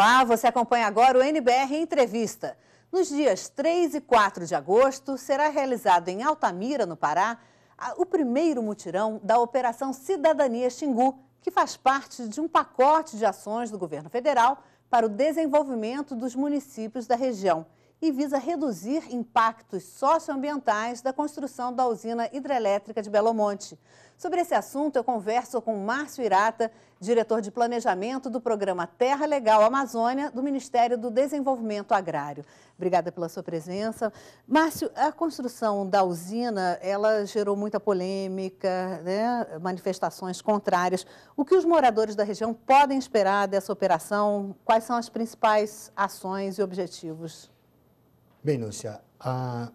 Olá, você acompanha agora o NBR Entrevista. Nos dias 3 e 4 de agosto, será realizado em Altamira, no Pará, o primeiro mutirão da Operação Cidadania Xingu, que faz parte de um pacote de ações do governo federal para o desenvolvimento dos municípios da região e visa reduzir impactos socioambientais da construção da usina hidrelétrica de Belo Monte. Sobre esse assunto, eu converso com Márcio Irata, diretor de planejamento do programa Terra Legal Amazônia do Ministério do Desenvolvimento Agrário. Obrigada pela sua presença. Márcio, a construção da usina, ela gerou muita polêmica, né? manifestações contrárias. O que os moradores da região podem esperar dessa operação? Quais são as principais ações e objetivos? Bem, Lúcia, a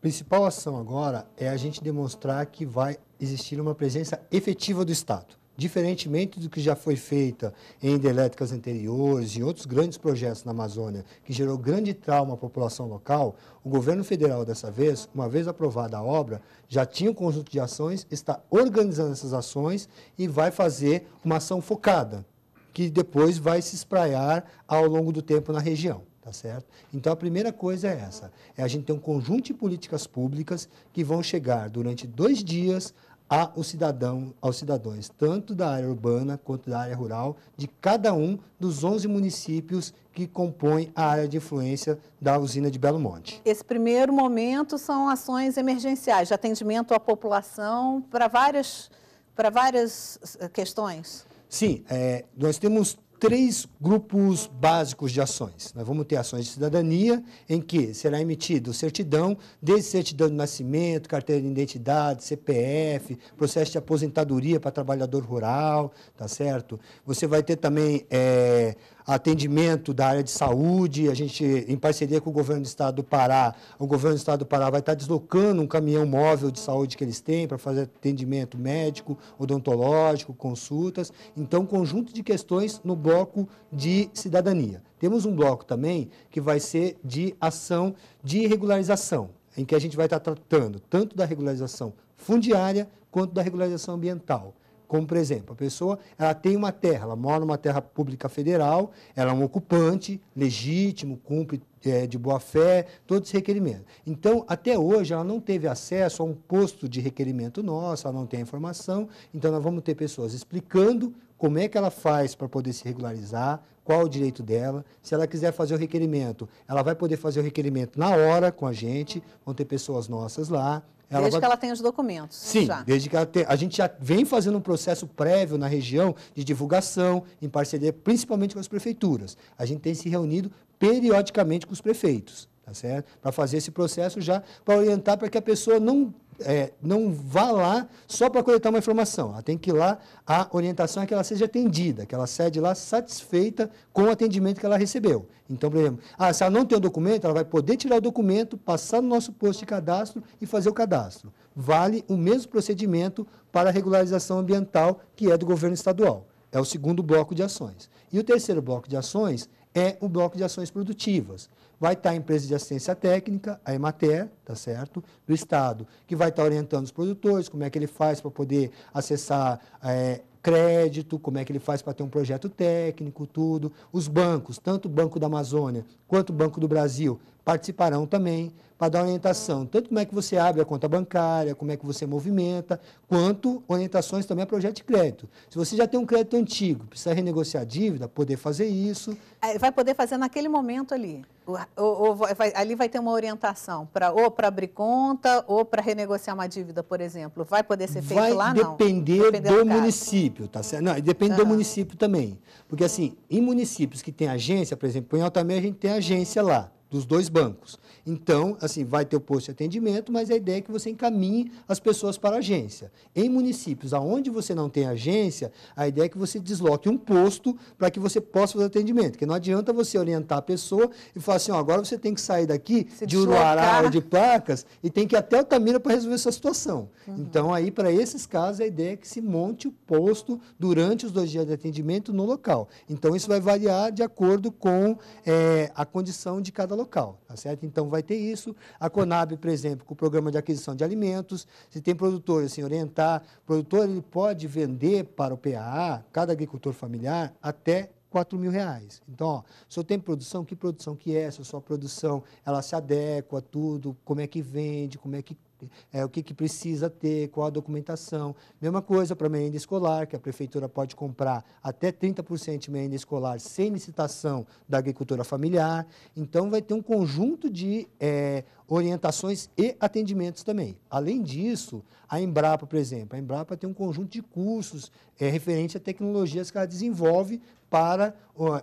principal ação agora é a gente demonstrar que vai existir uma presença efetiva do Estado. Diferentemente do que já foi feita em hidrelétricas anteriores e outros grandes projetos na Amazônia, que gerou grande trauma à população local, o governo federal dessa vez, uma vez aprovada a obra, já tinha um conjunto de ações, está organizando essas ações e vai fazer uma ação focada, que depois vai se espraiar ao longo do tempo na região. Tá certo? Então a primeira coisa é essa: é a gente ter um conjunto de políticas públicas que vão chegar durante dois dias ao cidadão, aos cidadãos, tanto da área urbana quanto da área rural, de cada um dos 11 municípios que compõem a área de influência da usina de Belo Monte. Esse primeiro momento são ações emergenciais, de atendimento à população para várias, para várias eh, questões? Sim, é, nós temos três grupos básicos de ações. Nós vamos ter ações de cidadania, em que será emitido certidão, desde certidão de nascimento, carteira de identidade, CPF, processo de aposentadoria para trabalhador rural, tá certo? Você vai ter também é, atendimento da área de saúde. A gente, em parceria com o governo do estado do Pará, o governo do estado do Pará vai estar deslocando um caminhão móvel de saúde que eles têm para fazer atendimento médico, odontológico, consultas. Então, conjunto de questões no bloco de cidadania. Temos um bloco também que vai ser de ação de regularização, em que a gente vai estar tratando tanto da regularização fundiária quanto da regularização ambiental. Como, por exemplo, a pessoa ela tem uma terra, ela mora numa terra pública federal, ela é um ocupante legítimo, cumpre é, de boa-fé, todos os requerimentos Então, até hoje, ela não teve acesso a um posto de requerimento nosso, ela não tem a informação, então nós vamos ter pessoas explicando como é que ela faz para poder se regularizar, qual o direito dela. Se ela quiser fazer o requerimento, ela vai poder fazer o requerimento na hora com a gente, vão ter pessoas nossas lá, ela desde vai... que ela tenha os documentos. Sim, já. desde que ela tenha. A gente já vem fazendo um processo prévio na região de divulgação, em parceria principalmente com as prefeituras. A gente tem se reunido periodicamente com os prefeitos, tá certo? Para fazer esse processo já, para orientar para que a pessoa não é, não vá lá só para coletar uma informação. Ela tem que ir lá, a orientação é que ela seja atendida, que ela cede lá satisfeita com o atendimento que ela recebeu. Então, por exemplo, ah, se ela não tem o documento, ela vai poder tirar o documento, passar no nosso posto de cadastro e fazer o cadastro. Vale o mesmo procedimento para a regularização ambiental que é do governo estadual. É o segundo bloco de ações. E o terceiro bloco de ações é o bloco de ações produtivas vai estar a empresa de assistência técnica, a Emater, tá certo? Do Estado, que vai estar orientando os produtores, como é que ele faz para poder acessar é, crédito, como é que ele faz para ter um projeto técnico, tudo. Os bancos, tanto o Banco da Amazônia quanto o Banco do Brasil, participarão também para dar orientação, tanto como é que você abre a conta bancária, como é que você movimenta, quanto orientações também a projeto de crédito. Se você já tem um crédito antigo, precisa renegociar a dívida, poder fazer isso. É, vai poder fazer naquele momento ali. Ou, ou vai, ali vai ter uma orientação para ou para abrir conta ou para renegociar uma dívida, por exemplo. Vai poder ser feito vai lá depender não? Depender do, do município, tá certo? Não, depende uhum. do município também, porque assim, em municípios que tem agência, por exemplo, em Altamira a gente tem agência lá dos dois bancos. Então, assim, vai ter o posto de atendimento, mas a ideia é que você encaminhe as pessoas para a agência. Em municípios aonde você não tem agência, a ideia é que você desloque um posto para que você possa fazer atendimento, porque não adianta você orientar a pessoa e falar assim, oh, agora você tem que sair daqui Se de Uruará ou de Placas e tem que ir até Altamira para resolver essa situação. Uhum. Então, aí, para esses casos, a ideia é que se monte o posto durante os dois dias de atendimento no local. Então, isso vai variar de acordo com é, a condição de cada local, tá certo? Então vai ter isso. A Conab, por exemplo, com o programa de aquisição de alimentos, se tem produtor, assim, orientar, o produtor ele pode vender para o PAA, cada agricultor familiar, até 4 mil reais. Então, ó, se eu tenho produção, que produção que é? Se a sua produção, ela se adequa a tudo, como é que vende, como é que é, o que, que precisa ter, qual a documentação. Mesma coisa para a merenda escolar, que a prefeitura pode comprar até 30% de merenda escolar sem licitação da agricultura familiar. Então, vai ter um conjunto de é, orientações e atendimentos também. Além disso, a Embrapa, por exemplo, a Embrapa tem um conjunto de cursos é, referente a tecnologias que ela desenvolve para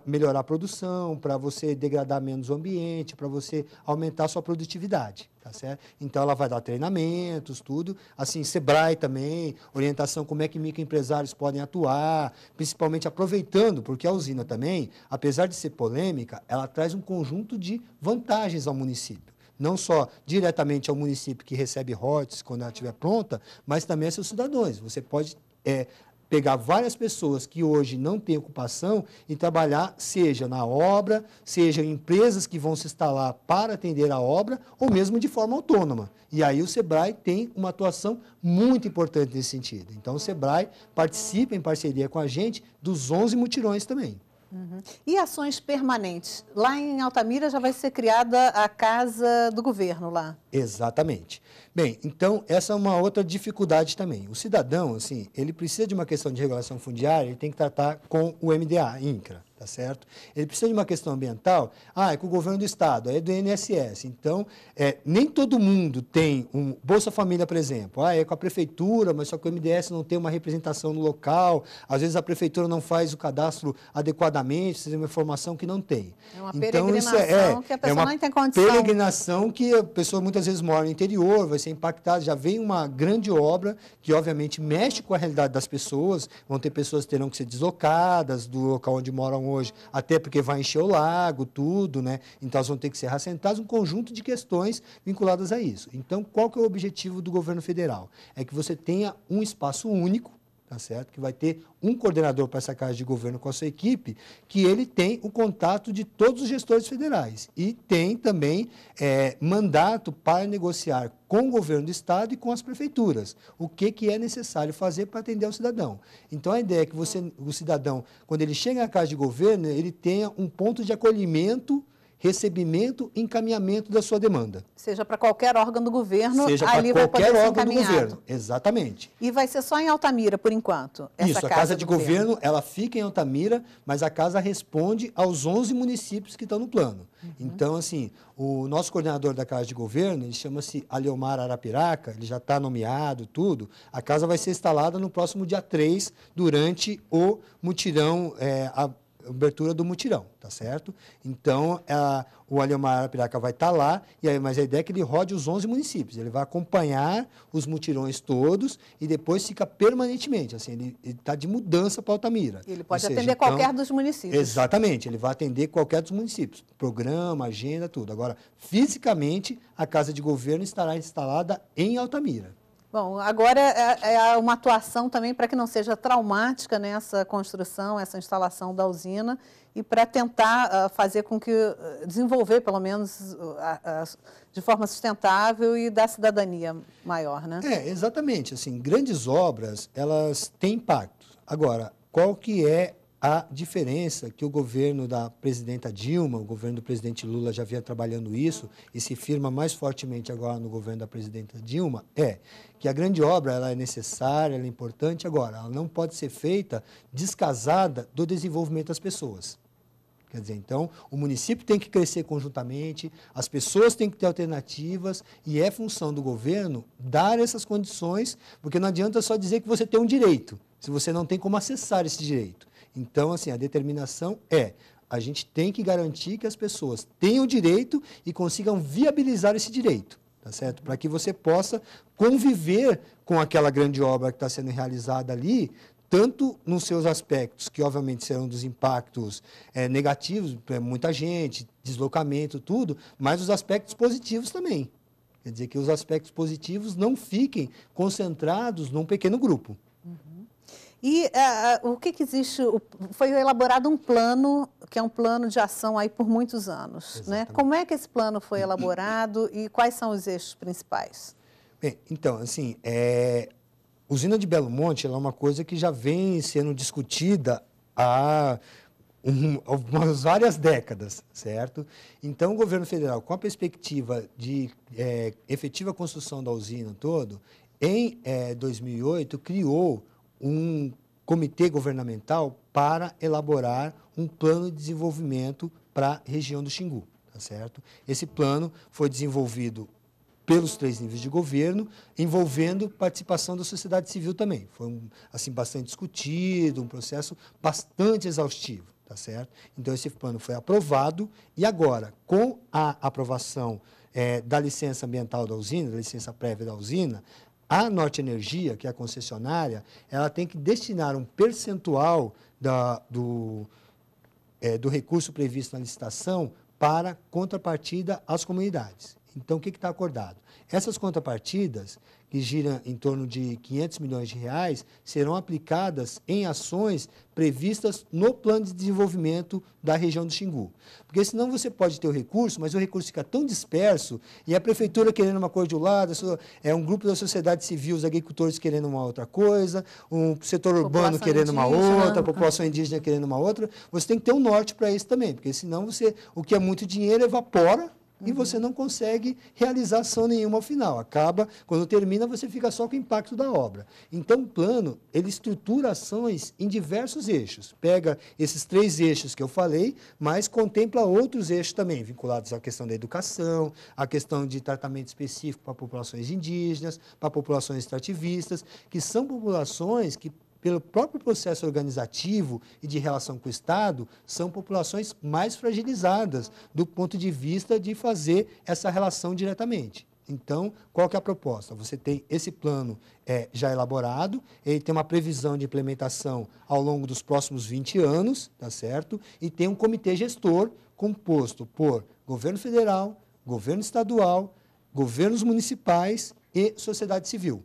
melhorar a produção, para você degradar menos o ambiente, para você aumentar a sua produtividade, tá certo? Então ela vai dar treinamentos, tudo, assim, Sebrae também, orientação como é que microempresários podem atuar, principalmente aproveitando, porque a usina também, apesar de ser polêmica, ela traz um conjunto de vantagens ao município não só diretamente ao município que recebe royalties quando ela estiver pronta, mas também a seus cidadãos. Você pode é, pegar várias pessoas que hoje não têm ocupação e trabalhar, seja na obra, seja em empresas que vão se instalar para atender a obra, ou mesmo de forma autônoma. E aí o SEBRAE tem uma atuação muito importante nesse sentido. Então o SEBRAE participa em parceria com a gente dos 11 mutirões também. Uhum. E ações permanentes? Lá em Altamira já vai ser criada a casa do governo lá. Exatamente. Bem, então essa é uma outra dificuldade também. O cidadão, assim, ele precisa de uma questão de regulação fundiária, ele tem que tratar com o MDA, INCRA, tá certo? Ele precisa de uma questão ambiental, ah, é com o governo do estado, é do INSS. Então, é, nem todo mundo tem um Bolsa Família, por exemplo. Ah, é com a prefeitura, mas só que o MDS não tem uma representação no local. Às vezes a prefeitura não faz o cadastro adequadamente, precisa de uma informação que não tem. É uma então, peregrinação isso é, é, que a pessoa é não tem condição. Peregrinação que a pessoa muitas vezes mora no interior, vai ser impactado, já vem uma grande obra que, obviamente, mexe com a realidade das pessoas. Vão ter pessoas que terão que ser deslocadas do local onde moram hoje, até porque vai encher o lago, tudo, né? Então, elas vão ter que ser assentadas, um conjunto de questões vinculadas a isso. Então, qual que é o objetivo do governo federal? É que você tenha um espaço único tá certo? Que vai ter um coordenador para essa casa de governo com a sua equipe, que ele tem o contato de todos os gestores federais e tem também é, mandato para negociar com o governo do estado e com as prefeituras o que, que é necessário fazer para atender ao cidadão. Então a ideia é que você, o cidadão, quando ele chega na casa de governo, ele tenha um ponto de acolhimento recebimento e encaminhamento da sua demanda. Seja para qualquer órgão do governo, Seja ali vai qualquer poder órgão do governo, exatamente. E vai ser só em Altamira, por enquanto? Isso, casa a Casa de governo, governo, ela fica em Altamira, mas a Casa responde aos 11 municípios que estão no plano. Uhum. Então, assim, o nosso coordenador da Casa de Governo, ele chama-se Aliomar Arapiraca, ele já está nomeado, tudo. A casa vai ser instalada no próximo dia 3, durante o mutirão, é, a, abertura do mutirão, tá certo? Então, a, o Aliomar Arapiraca vai estar tá lá, e aí, mas a ideia é que ele rode os 11 municípios. Ele vai acompanhar os mutirões todos e depois fica permanentemente. Assim, ele está de mudança para Altamira. Ele pode seja, atender então, qualquer dos municípios. Exatamente, ele vai atender qualquer dos municípios. Programa, agenda, tudo. Agora, fisicamente, a Casa de Governo estará instalada em Altamira. Bom, agora é, é, é uma atuação também para que não seja traumática nessa né, construção, essa instalação da usina e para tentar uh, fazer com que, ah, desenvolver pelo menos uh, de forma sustentável e dar cidadania maior, né? É, exatamente. Assim, grandes obras, elas têm impacto. Agora, qual que é a diferença que o governo da presidenta Dilma, o governo do presidente Lula já vinha trabalhando isso e se firma mais fortemente agora no governo da presidenta Dilma, é que a grande obra ela é necessária, ela é importante agora, ela não pode ser feita descasada do desenvolvimento das pessoas. Quer dizer, então, o município tem que crescer conjuntamente, as pessoas têm que ter alternativas e é função do governo dar essas condições, porque não adianta só dizer que você tem um direito, se você não tem como acessar esse direito. Então, assim, a determinação é a gente tem que garantir que as pessoas tenham direito e consigam viabilizar esse direito, tá certo? Para que você possa conviver com aquela grande obra que está sendo realizada ali, tanto nos seus aspectos, que obviamente serão dos impactos é, negativos para muita gente, deslocamento, tudo, mas os aspectos positivos também. Quer dizer, que os aspectos positivos não fiquem concentrados num pequeno grupo. Uhum. E uh, o que, que existe? Foi elaborado um plano, que é um plano de ação aí por muitos anos. Né? Como é que esse plano foi elaborado e quais são os eixos principais? Bem, então, assim, é, usina de Belo Monte é uma coisa que já vem sendo discutida há um, várias décadas, certo? Então, o governo federal, com a perspectiva de é, efetiva construção da usina todo, em é, 2008, criou um comitê governamental para elaborar um plano de desenvolvimento para a região do Xingu, tá certo? Esse plano foi desenvolvido pelos três níveis de governo, envolvendo participação da sociedade civil também. Foi um, assim bastante discutido, um processo bastante exaustivo, tá certo? Então esse plano foi aprovado e agora com a aprovação é, da licença ambiental da usina, da licença prévia da usina, a Norte Energia, que é a concessionária, ela tem que destinar um percentual da, do, é, do recurso previsto na licitação para contrapartida às comunidades. Então, o que está acordado? Essas contrapartidas, que giram em torno de 500 milhões de reais, serão aplicadas em ações previstas no plano de desenvolvimento da região do Xingu. Porque senão você pode ter o recurso, mas o recurso fica tão disperso e a prefeitura querendo uma coisa de um lado, é um grupo da sociedade civil, os agricultores querendo uma outra coisa, um setor urbano querendo uma outra, a né? população indígena querendo uma outra. Você tem que ter um norte para isso também, porque senão você, o que é muito dinheiro evapora Uhum. E você não consegue realizar ação nenhuma ao final. Acaba, quando termina, você fica só com o impacto da obra. Então, o plano, ele estrutura ações em diversos eixos. Pega esses três eixos que eu falei, mas contempla outros eixos também, vinculados à questão da educação, à questão de tratamento específico para populações indígenas, para populações extrativistas, que são populações que pelo próprio processo organizativo e de relação com o Estado, são populações mais fragilizadas do ponto de vista de fazer essa relação diretamente. Então, qual que é a proposta? Você tem esse plano é, já elaborado, ele tem uma previsão de implementação ao longo dos próximos 20 anos, tá certo? E tem um comitê gestor composto por governo federal, governo estadual, governos municipais e sociedade civil,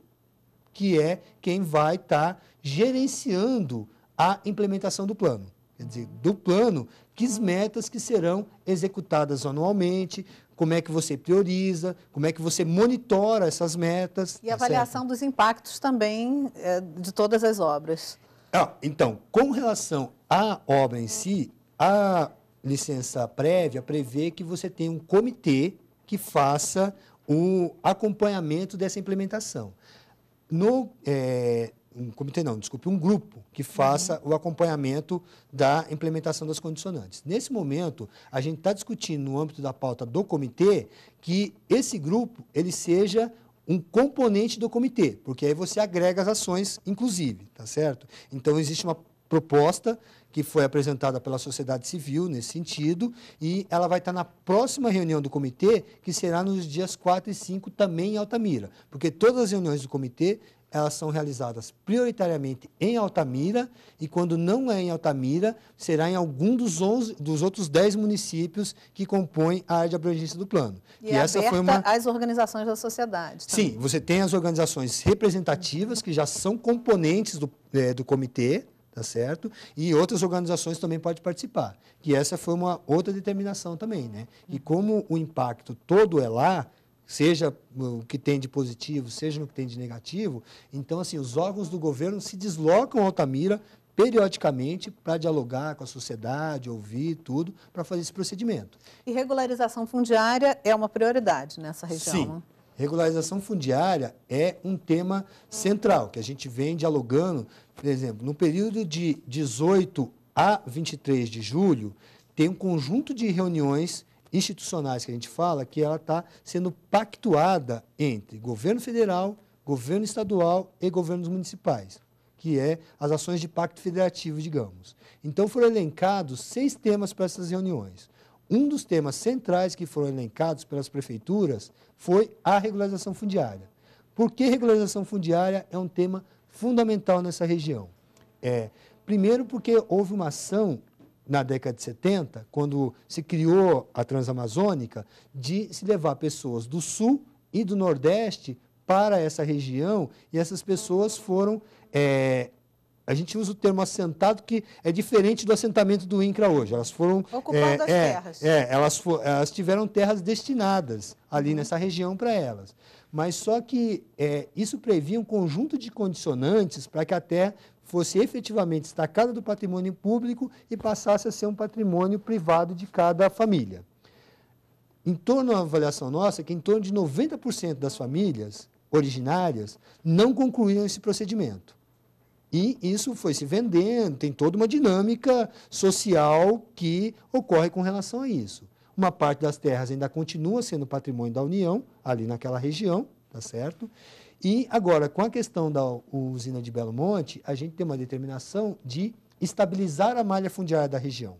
que é quem vai estar tá gerenciando a implementação do plano. Quer dizer, do plano, que metas que serão executadas anualmente, como é que você prioriza, como é que você monitora essas metas. E tá avaliação certo? dos impactos também é, de todas as obras. Ah, então, com relação à obra em si, a licença prévia prevê que você tem um comitê que faça o acompanhamento dessa implementação. No, é, um comitê não, desculpe, um grupo que faça uhum. o acompanhamento da implementação das condicionantes. Nesse momento, a gente está discutindo no âmbito da pauta do comitê que esse grupo ele seja um componente do comitê, porque aí você agrega as ações, inclusive, tá certo? Então existe uma proposta que foi apresentada pela sociedade civil nesse sentido, e ela vai estar na próxima reunião do comitê, que será nos dias 4 e 5 também em Altamira, porque todas as reuniões do comitê elas são realizadas prioritariamente em Altamira e, quando não é em Altamira, será em algum dos, 11, dos outros 10 municípios que compõem a área de abrangência do plano. E, e é essa foi uma... As organizações da sociedade. Também. Sim, você tem as organizações representativas que já são componentes do, é, do comitê, tá certo? E outras organizações também podem participar. E essa foi uma outra determinação também, né? E como o impacto todo é lá, seja no que tem de positivo, seja no que tem de negativo. Então, assim, os órgãos do governo se deslocam a Altamira periodicamente para dialogar com a sociedade, ouvir tudo, para fazer esse procedimento. E regularização fundiária é uma prioridade nessa região? Sim. Né? Regularização fundiária é um tema central que a gente vem dialogando. Por exemplo, no período de 18 a 23 de julho, tem um conjunto de reuniões institucionais que a gente fala, que ela está sendo pactuada entre governo federal, governo estadual e governos municipais, que é as ações de pacto federativo, digamos. Então foram elencados seis temas para essas reuniões. Um dos temas centrais que foram elencados pelas prefeituras foi a regularização fundiária. Porque regularização fundiária é um tema fundamental nessa região? É, primeiro porque houve uma ação na década de 70, quando se criou a Transamazônica, de se levar pessoas do sul e do nordeste para essa região e essas pessoas foram. É, a gente usa o termo assentado, que é diferente do assentamento do INCRA hoje. Elas foram. Ocupando é, as é, terras. É, elas, for, elas tiveram terras destinadas ali uhum. nessa região para elas. Mas só que é, isso previa um conjunto de condicionantes para que a terra fosse efetivamente destacada do patrimônio público e passasse a ser um patrimônio privado de cada família. Em torno da avaliação nossa, é que em torno de 90% das famílias originárias não concluíram esse procedimento. E isso foi se vendendo, tem toda uma dinâmica social que ocorre com relação a isso. Uma parte das terras ainda continua sendo patrimônio da União, ali naquela região, tá certo? E agora, com a questão da usina de Belo Monte, a gente tem uma determinação de estabilizar a malha fundiária da região.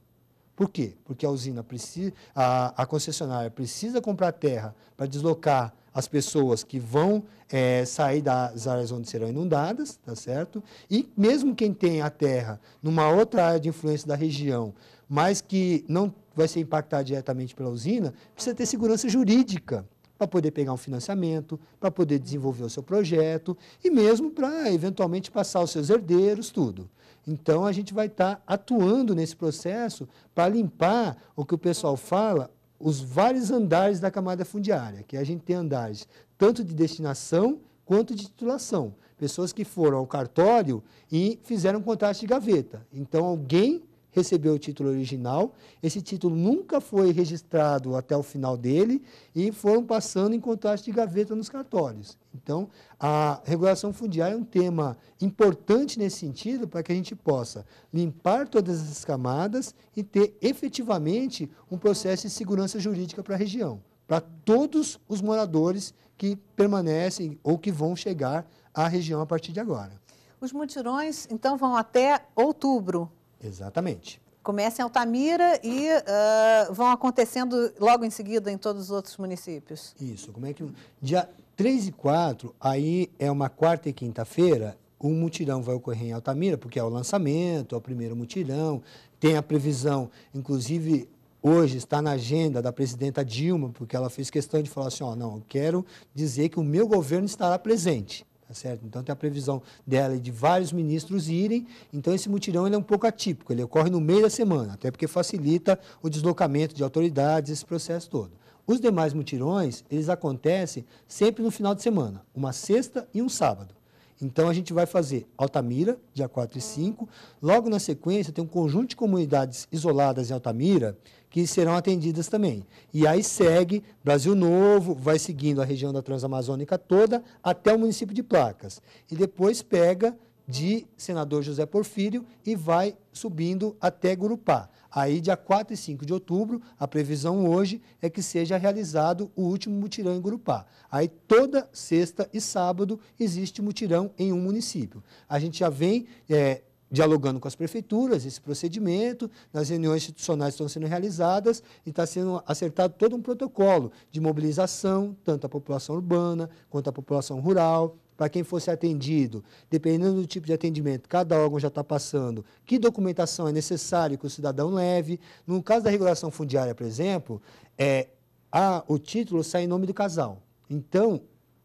Por quê? Porque a usina precisa, a, a concessionária precisa comprar terra para deslocar as pessoas que vão é, sair das áreas onde serão inundadas, tá certo? E mesmo quem tem a terra numa outra área de influência da região, mas que não vai ser impactada diretamente pela usina, precisa ter segurança jurídica para poder pegar um financiamento, para poder desenvolver o seu projeto e mesmo para eventualmente passar os seus herdeiros tudo. Então a gente vai estar tá atuando nesse processo para limpar o que o pessoal fala, os vários andares da camada fundiária, que a gente tem andares tanto de destinação quanto de titulação. Pessoas que foram ao cartório e fizeram contato de gaveta. Então alguém recebeu o título original. Esse título nunca foi registrado até o final dele e foram passando em contraste de gaveta nos cartórios. Então, a regulação fundiária é um tema importante nesse sentido para que a gente possa limpar todas essas camadas e ter efetivamente um processo de segurança jurídica para a região, para todos os moradores que permanecem ou que vão chegar à região a partir de agora. Os mutirões, então, vão até outubro, Exatamente. Começa em Altamira e uh, vão acontecendo logo em seguida em todos os outros municípios. Isso. Como é que dia 3 e 4, aí é uma quarta e quinta-feira, um mutirão vai ocorrer em Altamira, porque é o lançamento, é o primeiro mutirão, tem a previsão, inclusive hoje está na agenda da presidenta Dilma, porque ela fez questão de falar assim, ó, não, eu quero dizer que o meu governo estará presente. Tá certo? Então tem a previsão dela e de vários ministros irem. Então esse mutirão ele é um pouco atípico, ele ocorre no meio da semana, até porque facilita o deslocamento de autoridades, esse processo todo. Os demais mutirões, eles acontecem sempre no final de semana, uma sexta e um sábado. Então a gente vai fazer Altamira, dia 4 e 5. Logo na sequência, tem um conjunto de comunidades isoladas em Altamira que serão atendidas também. E aí segue Brasil Novo, vai seguindo a região da Transamazônica toda até o município de Placas. E depois pega de Senador José Porfírio e vai subindo até Gurupá. Aí, dia 4 e 5 de outubro, a previsão hoje é que seja realizado o último mutirão em Gurupá. Aí, toda sexta e sábado, existe mutirão em um município. A gente já vem é, dialogando com as prefeituras esse procedimento, nas reuniões institucionais estão sendo realizadas e está sendo acertado todo um protocolo de mobilização, tanto a população urbana quanto a população rural, para quem fosse atendido, dependendo do tipo de atendimento, cada órgão já está passando, que documentação é necessária que o cidadão leve. No caso da regulação fundiária, por exemplo, é, a, o título sai em nome do casal. Então,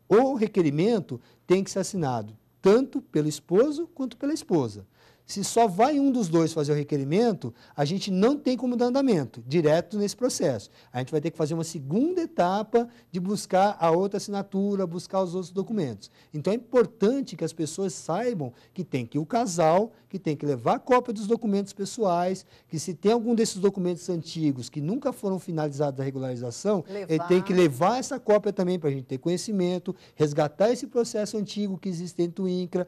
o requerimento tem que ser assinado tanto pelo esposo quanto pela esposa. Se só vai um dos dois fazer o requerimento, a gente não tem como dar andamento direto nesse processo. A gente vai ter que fazer uma segunda etapa de buscar a outra assinatura, buscar os outros documentos. Então é importante que as pessoas saibam que tem que ir o casal, que tem que levar cópia dos documentos pessoais, que se tem algum desses documentos antigos que nunca foram finalizados da regularização, levar. ele tem que levar essa cópia também para a gente ter conhecimento, resgatar esse processo antigo que existe dentro do INCRA,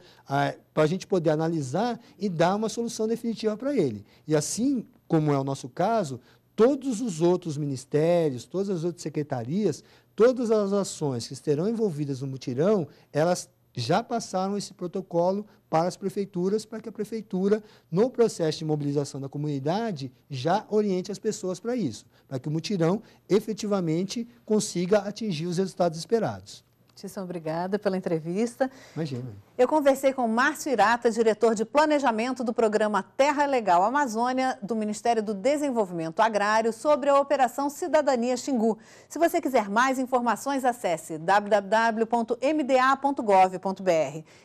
para a gente poder analisar e e dar uma solução definitiva para ele. E assim, como é o nosso caso, todos os outros ministérios, todas as outras secretarias, todas as ações que estarão envolvidas no mutirão, elas já passaram esse protocolo para as prefeituras, para que a prefeitura, no processo de mobilização da comunidade, já oriente as pessoas para isso, para que o mutirão efetivamente consiga atingir os resultados esperados. Muitíssimo obrigada pela entrevista. Imagina. Eu conversei com Márcio Irata, diretor de planejamento do programa Terra Legal Amazônia, do Ministério do Desenvolvimento Agrário, sobre a Operação Cidadania Xingu. Se você quiser mais informações, acesse www.mda.gov.br.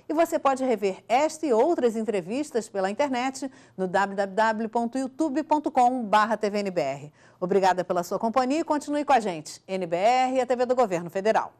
E você pode rever esta e outras entrevistas pela internet no www.youtube.com.br. Obrigada pela sua companhia e continue com a gente. NBR e a TV do Governo Federal.